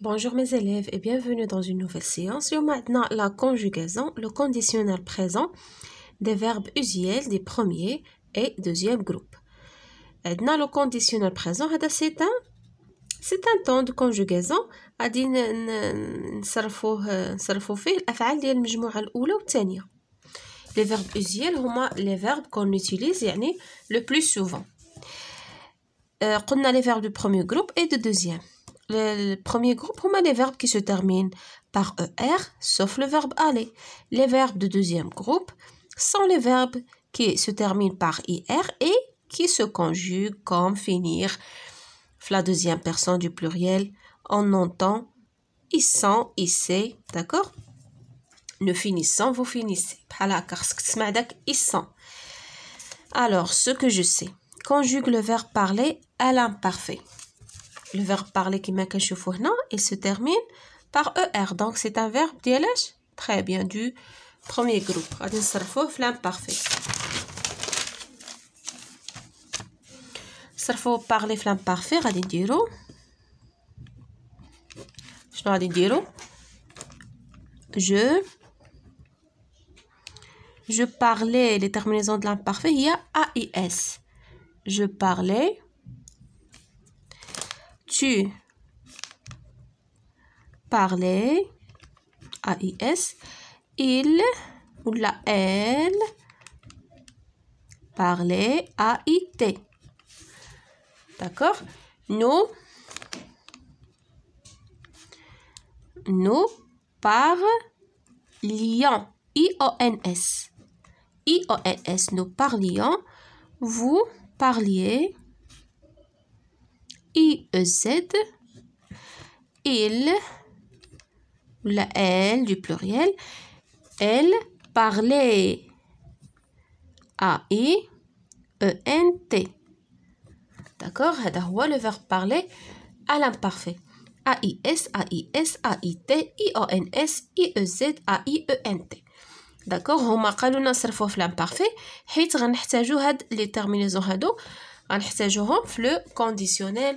Bonjour mes élèves et bienvenue dans une nouvelle séance. sur maintenant la conjugaison, le conditionnel présent des verbes usuels des premiers et deuxième groupe. Maintenant le conditionnel présent, c'est un c'est un temps de conjugaison euh, les verbes usuels sont les verbes qu'on utilise le plus souvent euh, a les verbes du premier groupe et du deuxième le, premier groupe, on a les verbes qui se terminent par ER, sauf le verbe aller. Les verbes de deuxième groupe sont les verbes qui se terminent par IR et qui se conjuguent comme finir. La deuxième personne du pluriel, on entend ils sont, d'accord Nous finissons, vous finissez. Alors, ce que je sais, conjugue le verbe parler à l'imparfait le verbe parler qui non, il se termine par er donc c'est un verbe d'ILH très bien du premier groupe l'imparfait faut parler flamme parfait diro. Je dois غادي diro. je je parlais les terminaisons de l'imparfait il y a s ». je parlais parler parlais, AIS, il ou la elle parlait, AIT. D'accord Nous, nous parlions, I-O-N-S. I-O-N-S, nous parlions, vous parliez, IEZ, il, la L du pluriel, elle parlait. E A-I-E-N-T. D'accord le verbe parler à l'imparfait. A-I-S, A-I-S, A-I-T, I-O-N-S, I-E-Z, A-I-E-N-T. D'accord On m'a dit que l'imparfait. Hit, nous avons besoin les terminaisons. Nous avons besoin le conditionnel.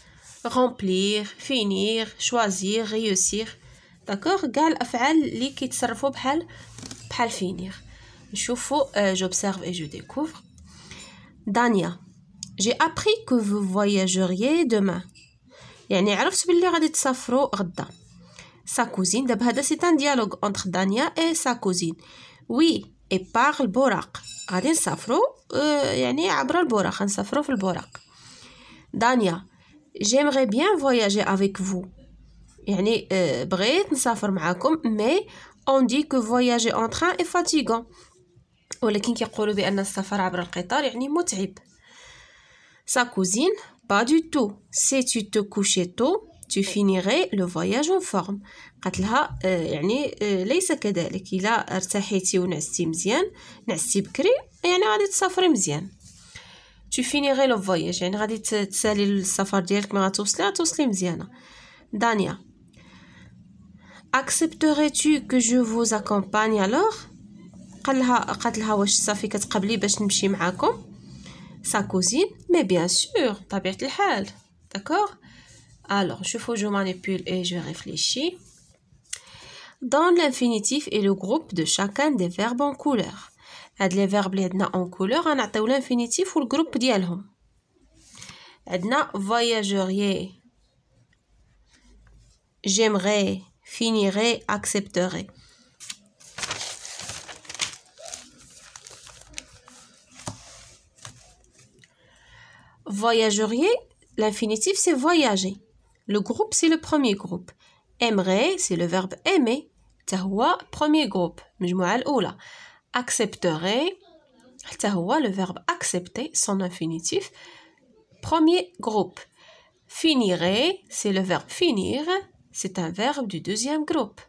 remplir, finir, choisir, réussir. D'accord Gal afal vous كيتصرفوا bhal bhal finir. نشوفوا euh, j'observe et je découvre. Dania, j'ai appris que vous voyageriez demain. يعني عرفت باللي غادي تسافروا غدا. Sa cousine, d'abord, c'est un dialogue entre Dania et sa cousine. Oui, et par le borak. غادي نسافروا يعني عبر البراق غنسافروا في البراق Dania, جيمغي بيان voyager افيك فو يعني آه، بغيت نسافر معاكم مي اون دي كو فواياجي اون تران اي فاتيغون ولكن كيقولوا بان السفر عبر القطار يعني متعب سا كوزين با دو تو سي تو تو كوشي تو تو فينيغي لو فواياج اون فورم قالت لها آه، يعني آه، ليس كذلك الا ارتحيتي ونعستي مزيان نعستي بكري يعني غادي تسافري مزيان tu finirais le voyage يعني غادي تسالي السفر ديالك ما غتوصلي غتوصلي مزيانه Dania, accepterais-tu que je vous accompagne alors قال لها قالت لها واش صافي كتقبلي باش نمشي معاكم sa cousine mais bien sûr طبيعه الحال d'accord alors je que je manipule et je réfléchis dans l'infinitif et le groupe de chacun des verbes en couleur هاد لي فيرب couleur عندنا اون l'infinitif ou le groupe. ديالهم Edna voyagerie j'aimerais finirais accepterais voyagerie l'infinitif c'est voyager le groupe c'est le premier groupe Aimerais, c'est le verbe aimer tawa premier groupe accepterait, le verbe accepter, son infinitif, premier groupe. finirai c'est le verbe finir, c'est un verbe du deuxième groupe.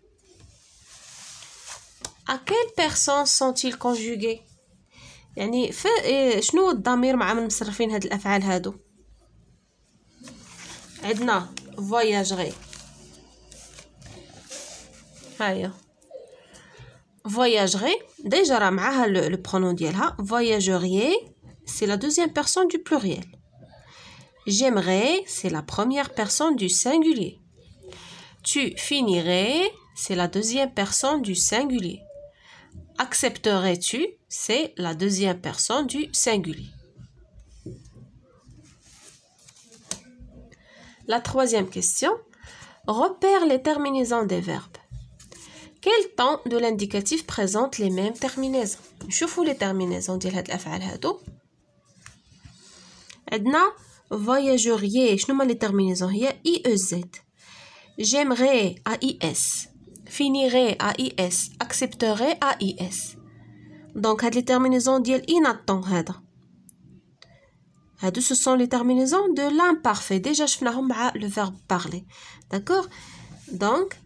À quelles personnes sont-ils conjugués يعني شنو الضمير مع من هاد الافعال هادو عندنا voyagerai déjà le pronom voyageriez, c'est la deuxième personne du pluriel. J'aimerais, c'est la première personne du singulier. Tu finirais, c'est la deuxième personne du singulier. Accepterais-tu, c'est la deuxième personne du singulier. La troisième question, repère les terminaisons des verbes quel temps de l'indicatif présente les mêmes terminaisons Je les terminaisons de هاد الافعال هادو عندنا voyageriez شنو هما les terminaisons هي I, j'aimerais a i ais. finirait ais. a donc هاد les terminaisons ديال inattend ce sont les terminaisons de l'imparfait déjà je مع le verbe parler d'accord donc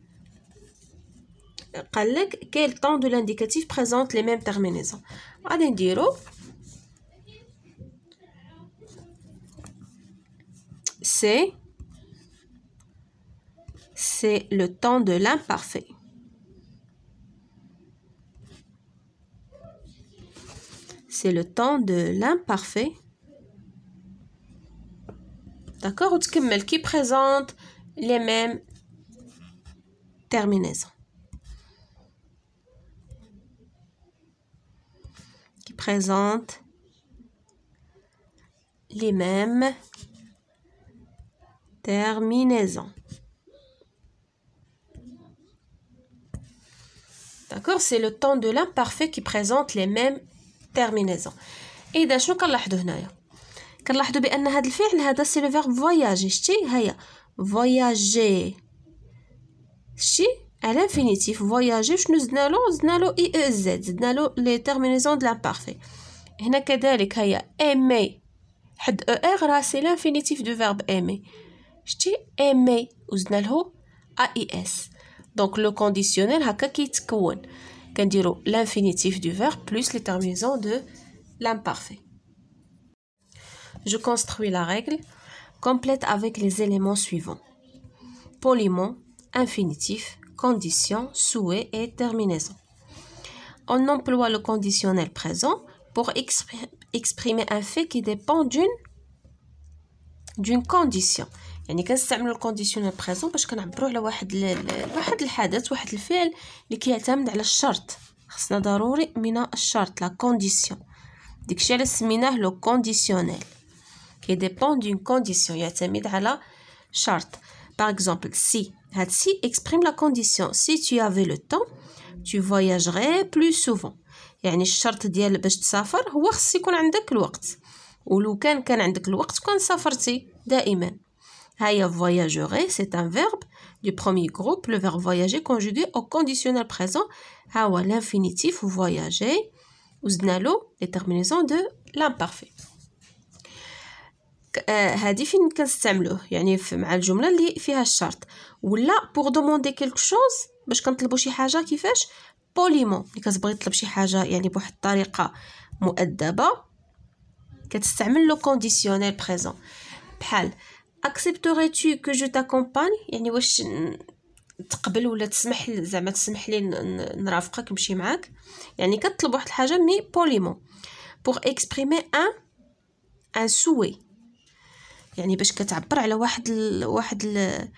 quel temps de l'indicatif présente les mêmes terminaisons? ميم تيرمينيزون c'est le temps de l'imparfait. C'est le temps de l'imparfait. D'accord Ou qui présente les mêmes terminaisons. présente les mêmes terminaisons. D'accord C'est le temps de l'imparfait qui présente les mêmes terminaisons. Et شنو كنلاحظو هنايا كنلاحظوا بان هذا الفعل هذا سي لو فيرب فواياجي شتي هيا فواياجي شتي à l'infinitif voyager شنو زدنا له زدنا له اي او زد زدنا له لي تيرمينيزون دو لامبارفي هنا كذلك هي aimer حد او c'est l'infinitif du verbe دو فيرب aimer شتي aimer وزدنا له اي اس دونك لو كونديسيونيل هكا كيتكون l'infinitif du verbe plus les terminaisons de l'imparfait. Je construis la règle complète avec les éléments suivants. Poliment, infinitif, condition, souhait et terminaison. On emploie le conditionnel présent pour exprimer un fait qui dépend d'une d'une condition يعني كنستعملوا الكونديسيونال بريزون باش كنعبروا على واحد واحد الحدث واحد الفعل اللي كيعتمد على الشرط خصنا ضروري من الشرط لا كونديسيون داكشي علاش سميناه لو كونديسيونيل كيديبون دون كونديسيون يعتمد على شرط باغ اكزومبل سي Hatsi exprime la condition. Si tu avais le temps, tu voyagerais plus souvent. يعني الشرط ديال باش تسافر هو خص يكون عندك الوقت ولو كان كان عندك الوقت كان سافرتي دائما هيا voyagerai c'est un verbe du premier groupe le verbe voyager conjugué au conditionnel présent ها هو l'infinitif voyager وزدنا له les terminaisons de l'imparfait آه، هادي فين كنستعملوه يعني مع الجمله اللي فيها الشرط ولا بور دوموندي كيلك شوز باش كنطلبوا شي حاجه كيفاش بوليمون ملي كتبغي تطلب شي حاجه يعني بواحد الطريقه مؤدبه كتستعمل لو كونديسيونيل بريزون بحال اكسبتوري تو كو جو t'accompagne يعني واش تقبل ولا تسمح زعما تسمح لي نرافقك نمشي معاك يعني كتطلب واحد الحاجه مي بوليمون بوغ اكسبريمي ان ان سوي يعني باش كتعبر على واحد ال واحد ال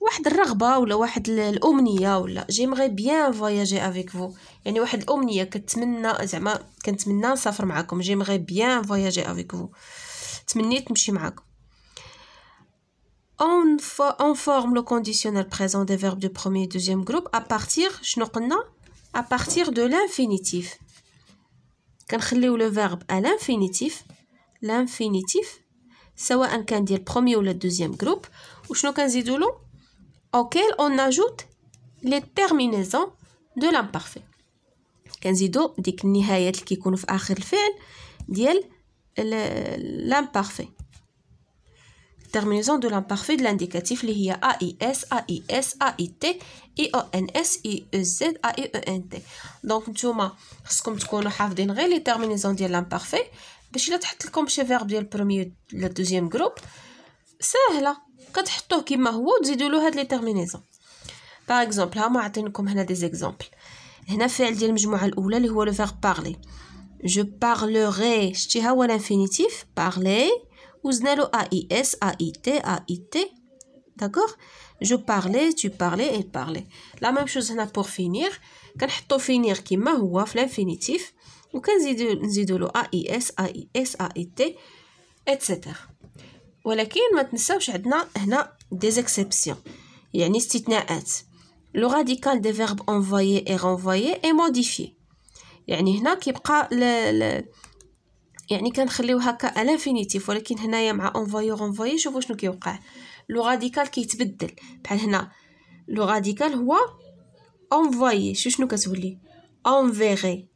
واحد الرغبه ولا واحد الامنيه ولا جيمغي بيان فواياجي افيك فو يعني واحد الامنيه كتمنى زعما كنتمنى نسافر معكم جيمغي بيان فواياجي افيك فو تمنيت نمشي معكم on, on forme le conditionnel présent des verbes du premier et deuxième groupe à partir شنو قلنا à partir de l'infinitif كنخليو لو فيرب ا لانفينيتيف لانفينيتيف سواء كان ديال برومي ولا دوزيام جروب وشنو كنزيدو له اوكيل اون اجوت لي تيرمينيزون دو لامبارفي كنزيدو ديك النهايات اللي كيكونوا في اخر الفعل ديال لامبارفي تيرمينيزون دو لامبارفي دو لانديكاتيف اللي هي AIS, ا اي او ان تي دونك نتوما خصكم تكونوا حافظين غير لي تيرمينيزون ديال لامبارفي باش الا تحط لكم شي فيرب ديال البرومي ولا دوزيام جروب ساهله كتحطوه كما هو وتزيدوا له هاد لي تيرمينيزون باغ اكزومبل ها هما عاطينكم هنا دي زيكزامبل هنا فعل ديال المجموعه الاولى اللي هو لو فيرب بارلي جو بارلوغي شتي ها هو الانفينيتيف بارلي وزنا له اي اس اي تي اي تي داكوغ جو بارلي تو بارلي اي بارلي لا ميم شوز هنا بور فينير كنحطو فينير كما هو في الانفينيتيف وكنزيدو نزيدو له اي اس اي اس اي تي اتسيتيرا ولكن ما تنساوش عندنا هنا ديزيكسيبسيون يعني استثناءات لو راديكال دي فيرب انفويي اي رونفويي اي موديفي يعني هنا كيبقى ل... ل... يعني كنخليو هكا الانفينيتيف ولكن هنايا مع انفويي رونفويي شوفوا شنو كيوقع لو راديكال كيتبدل بحال هنا لو راديكال هو انفويي شو شنو كتولي انفيغي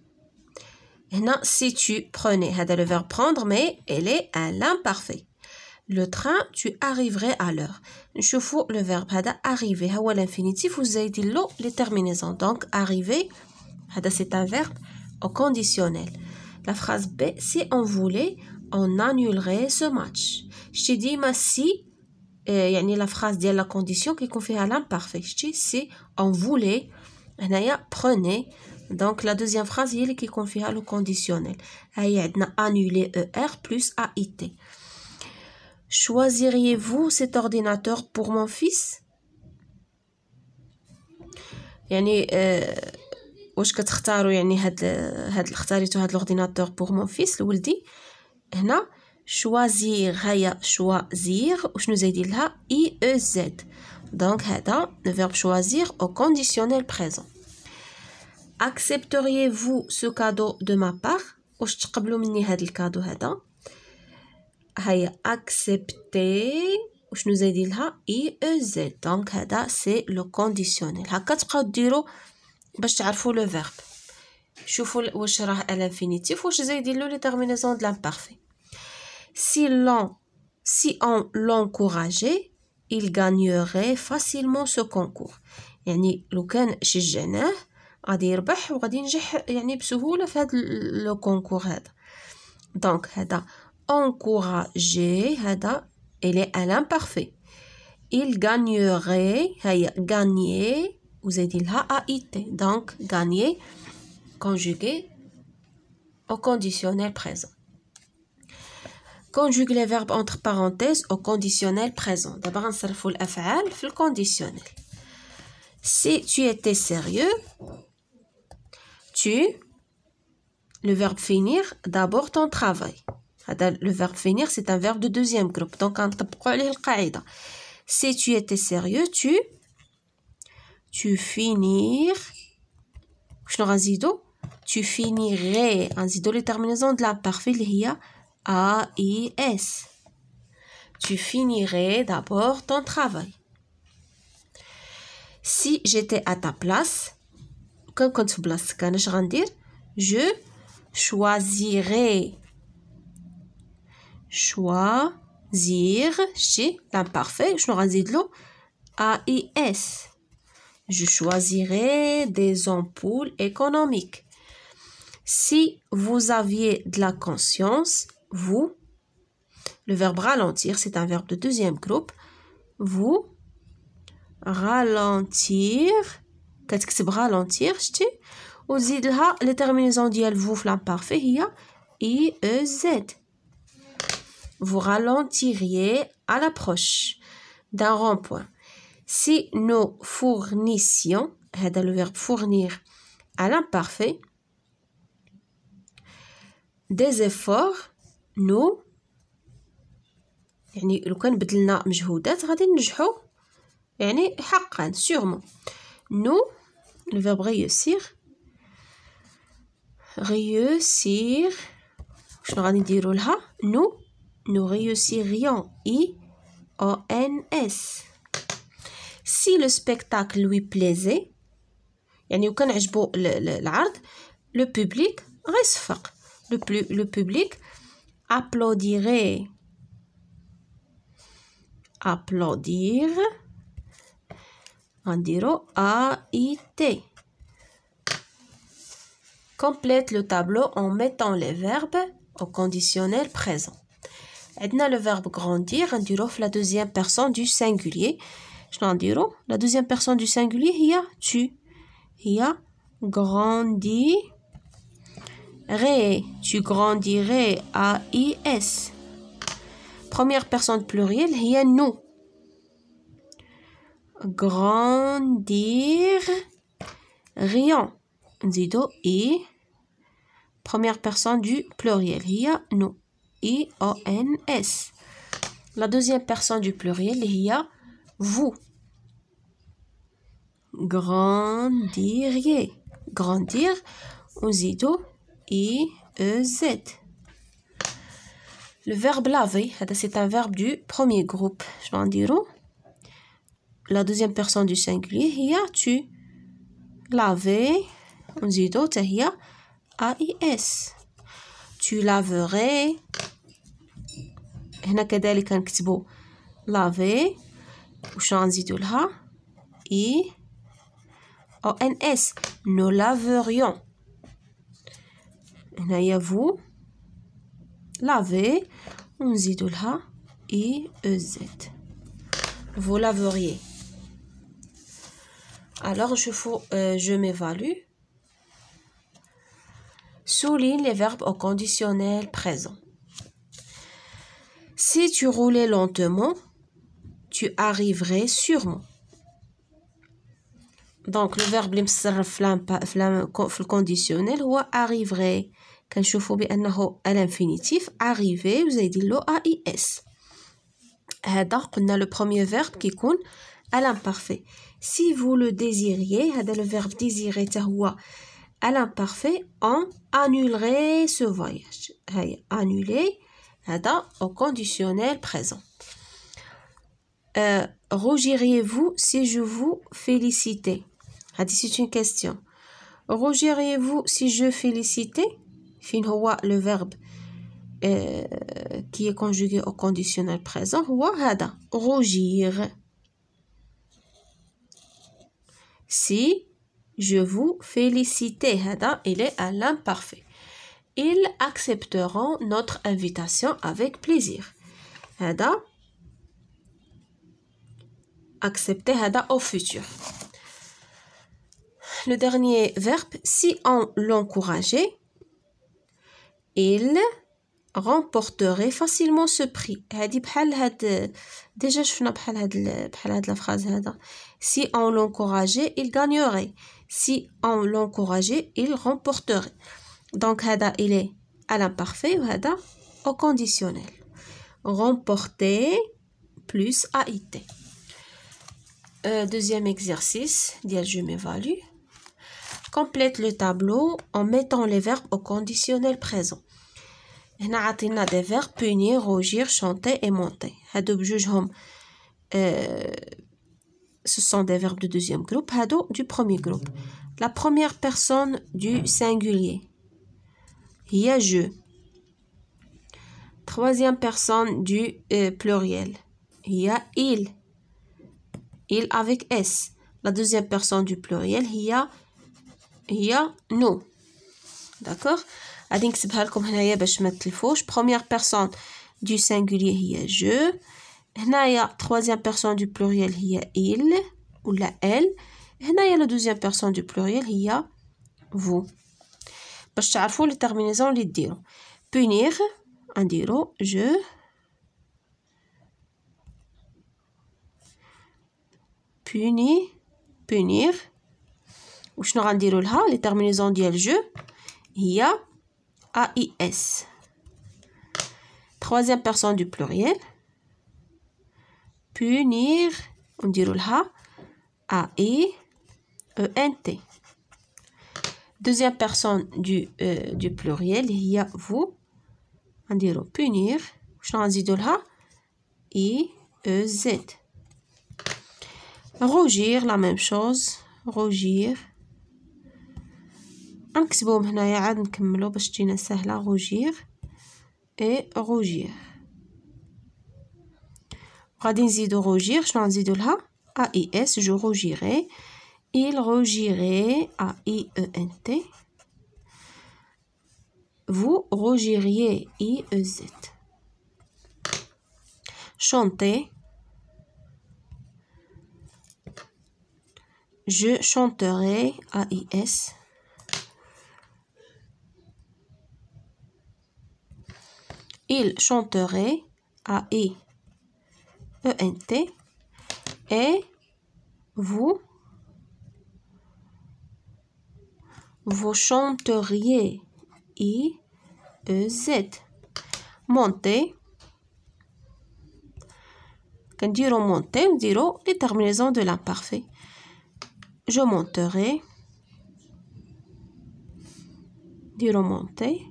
si tu prenais, c'est le verbe prendre, mais elle est à l'imparfait. Le train, tu arriverais à l'heure. Je fous le verbe arriver. à l'infinitif, vous avez dit l'eau, les terminaisons. Donc, arriver, c'est un verbe au conditionnel. La phrase B, si on voulait, on annulerait ce match. Je t'ai dit, mais si, يعني euh, la phrase de la condition qui confère à l'imparfait si on voulait prenez donc la deuxième phrase est qui confie le conditionnel. annulé er plus a Choisiriez-vous cet ordinateur pour mon fils? Il y a khatar ou qui had l'ordinateur pour mon fils, le où le dit. Hena, choisir, aya choisir, je nous aidilha, iez. Donc le verbe choisir au conditionnel présent accepteriez-vous ce cadeau de ma part واش تقبلوا مني هذا الكادو هذا هيا accepter وشنو زايدين لها اي او زد دونك هذا سي لو كونديسيونيل هكا تبقاو ديروا باش تعرفوا لو فيرب شوفوا واش راه الانفينيتيف واش زايدين له لي تيرمينيزون د لامبارفي سي لون si on l'encourageait il gagnerait facilement ce concours يعني لو كان شجعناه غادي يربح وغادي ينجح يعني بسهوله في هذا لو كونكور هذا دونك هذا encourager هذا il est à l'imparfait il gagnerait هي gagner là ait donc gagner conjugué au conditionnel présent conjugue les verbes entre parenthèses au conditionnel présent d'abord va faire le conditionnel. si tu étais sérieux tu, le verbe finir, d'abord ton travail. Le verbe finir, c'est un verbe de deuxième groupe. Donc, on Si tu étais sérieux, tu, tu finir. Je Tu finirais. en zido, les terminaisons de la il y a A, I, S. Tu finirais d'abord ton travail. Si j'étais à ta place, choisirai choisir a s je choisirai des ampoules économiques si vous aviez de la conscience vous le verbe ralentir c'est un verbe de deuxième groupe vous ralentir c'est que c'est ralentir. Ou zidha, les terminaisons d'yel vous l'imparfait, il I, E, Z. Vous ralentiriez à l'approche d'un rond-point. Si nous fournissions, c'est le verbe fournir à l'imparfait, des efforts nous. Il y a un de temps, nous avons un peu de temps, nous avons un peu de temps, nous sûrement. Nous le verbe réussir. Réussir. Je vais Nous, nous réussirions. I-O-N-S. Si le spectacle lui plaisait, يعني وكان عجبو العرض le public reste le, le public applaudirait applaudir Andiro A, I, Complète le tableau en mettant les verbes au conditionnel présent. Edna le verbe grandir, andiro la deuxième personne du singulier. Je dirai. La deuxième personne du singulier, il y a tu. Il y a Ré, Tu grandirais. A-I-S. Première personne pluriel, il y a nous grandir rien. Zido i. première personne du pluriel. ya nous. I O N S. La deuxième personne du pluriel ya vous. Grandiriez. Grandir. Zido I E Z. Le verbe laver, c'est un verbe du premier groupe. Je vais en dire la deuxième personne du singulier هي tu laver On y a i s tu laverais هنا كذلك نكتبو laver وشنو On i o n s nous laverions هنايا vous on ونزيدو لها i e, e z vous laveriez alors, euh, je, m'évalue. Souligne les verbes au conditionnel présent. Si tu roulais lentement, tu arriverais sûrement. Donc, le verbe le conditionnel, Ou arriverait. Quand je vois à l'infinitif, arriver, vous avez dit l'O-A-I-S on a le premier verbe qui coule à l'imparfait si vous le désiriez le verbe désirer cest à l'imparfait on annulerait ce voyage annuler au conditionnel présent euh, rougiriez-vous si je vous félicitais c'est une question rougiriez-vous si je félicitais fin le verbe euh, qui est conjugué au conditionnel présent هو هذا rougir si je vous félicite, هذا il est à l'imparfait ils accepteront notre invitation avec plaisir هذا accepter هذا au futur le dernier verbe si on l'encourageait il remporterait facilement ce prix. déjà je sais la phrase Si on l'encourageait, il gagnerait. Si on l'encourageait, il remporterait. Donc il est à l'imparfait ou au conditionnel. Remporter plus AIT. Euh, deuxième exercice, dire je m'évalue. Complète le tableau en mettant les verbes au conditionnel présent nous avons des verbes « punir rougir chanter et monter euh, ce sont des verbes du deuxième groupe هادو du premier groupe la première personne du singulier Il y a « je troisième personne du euh, pluriel. Il y a « il il avec s la deuxième personne du pluriel Il y a « nous d'accord alors, c'est comme hénaya, bah je met le première personne du singulier, il y a je. troisième personne du pluriel, il y il ou la elle. Hénaya, la deuxième personne du pluriel, il y a vous. Bah, chaque fois les terminaisons, les Punir, on dira je Punir »,« punir. Ou je ne rends là les terminaisons je, il a AIS. Troisième personne du pluriel. Punir, on dit le A-I-E-N-T. Deuxième personne du, euh, du pluriel, il y a vous. On dit punir, je l'en dis de I-E-Z. Rougir, la même chose. Rougir. غنكتبوهم هنايا عاد نكملو باش تجينا ساهله روجير اي روجير غادي نزيدو روجير شنو نزيدو لها ا اي اس جو روجيري il rogirait a i e n t vous rogiriez i e z chanter je chanterai a i s Il chanterait a i e n t et vous vous chanteriez i e z montez quand dire monter on dit les terminaisons de l'imparfait je monterai dire monter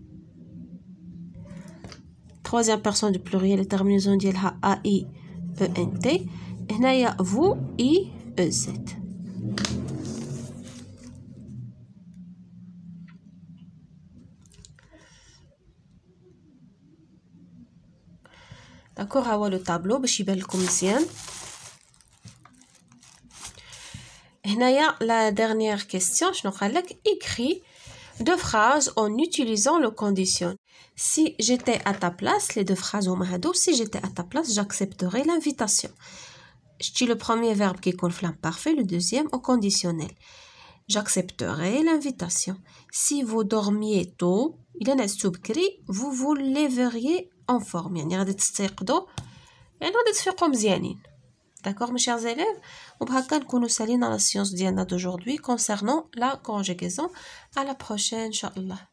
troisième personne du pluriel, la terminaison d'elle A-I-E-N-T. Et vous, I-E-Z. D'accord, on le tableau, je suis belle la dernière question, je n'aurai pas écrit deux phrases en utilisant le condition. Si j'étais à ta place, les deux phrases au mahado, si j'étais à ta place, j'accepterais l'invitation. Je dis le premier verbe qui au parfait, le deuxième au conditionnel. J'accepterai l'invitation. Si vous dormiez tôt, il y a vous vous leveriez en forme. يعني a تستيقظوا يعني غادي تفيقوا مزيانين D'accord, mes chers élèves On va nous la science d'aujourd'hui concernant la conjugaison. À la prochaine, Inch'Allah.